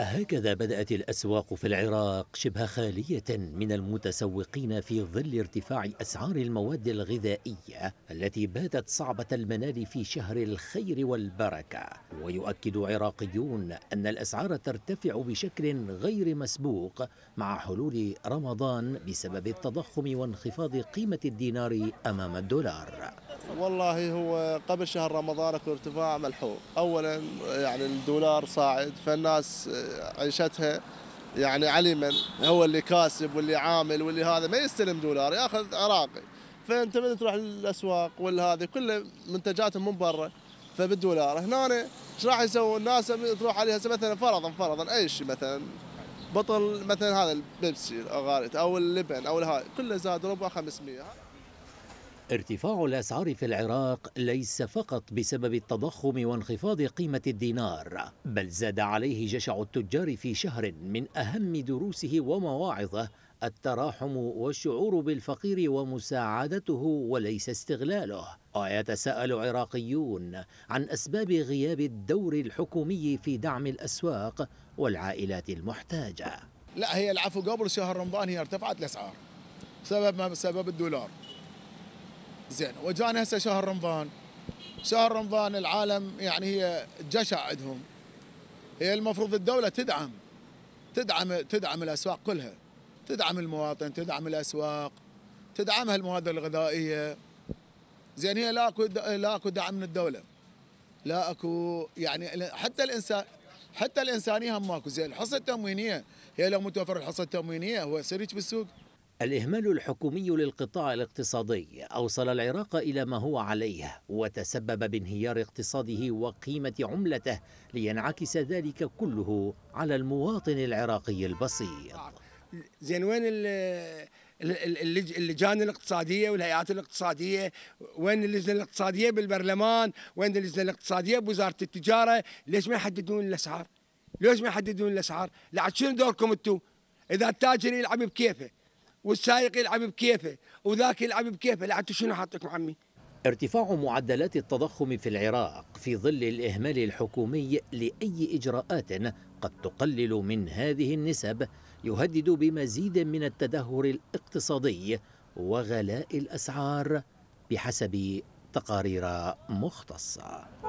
هكذا بدأت الأسواق في العراق شبه خالية من المتسوقين في ظل ارتفاع أسعار المواد الغذائية التي باتت صعبة المنال في شهر الخير والبركة ويؤكد عراقيون أن الأسعار ترتفع بشكل غير مسبوق مع حلول رمضان بسبب التضخم وانخفاض قيمة الدينار أمام الدولار والله هو قبل شهر رمضان اكو ارتفاع ملحوظ اولا يعني الدولار صاعد فالناس عيشتها يعني علي من هو اللي كاسب واللي عامل واللي هذا ما يستلم دولار ياخذ عراقي فانت من تروح للاسواق والهذه كله منتجاتهم من برا فبالدولار هنا ايش راح يسوون الناس تروح عليها مثلا فرضا فرضا اي شيء مثلا بطل مثلا هذا البيبسي او اللبن او هاي كله زاد ربع 500 ارتفاع الأسعار في العراق ليس فقط بسبب التضخم وانخفاض قيمة الدينار بل زاد عليه جشع التجار في شهر من أهم دروسه ومواعظه التراحم والشعور بالفقير ومساعدته وليس استغلاله ويتساءل عراقيون عن أسباب غياب الدور الحكومي في دعم الأسواق والعائلات المحتاجة لا هي العفو قبل شهر رمضان هي ارتفعت الأسعار سبب ما بسبب الدولار زين وجانا هسه شهر رمضان شهر رمضان العالم يعني هي جشع عندهم هي المفروض الدولة تدعم تدعم تدعم الأسواق كلها تدعم المواطن تدعم الأسواق تدعمها المواد الغذائية زين هي لا اكو لا اكو دعم من الدولة لا اكو يعني حتى الانسان حتى الانسانيه هم ماكو زين الحصه التموينيه هي لو متوفر الحصه التموينيه هو يصير بالسوق الإهمال الحكومي للقطاع الاقتصادي أوصل العراق إلى ما هو عليه وتسبب بانهيار اقتصاده وقيمة عملته لينعكس ذلك كله على المواطن العراقي البسيط زين وين اللجان الاقتصاديه والهيئات الاقتصاديه وين اللجنه الاقتصاديه بالبرلمان وين اللجنه الاقتصاديه بوزاره التجاره ليش ما يحددون الاسعار ليش ما يحددون الاسعار لعد شنو دوركم انتم اذا التاجر يلعب بكيفه والسائق يلعب بكيفه وذاك يلعب بكيفه لعبتوا شنو حاطكم عمي ارتفاع معدلات التضخم في العراق في ظل الإهمال الحكومي لأي إجراءات قد تقلل من هذه النسب يهدد بمزيد من التدهور الاقتصادي وغلاء الأسعار بحسب تقارير مختصة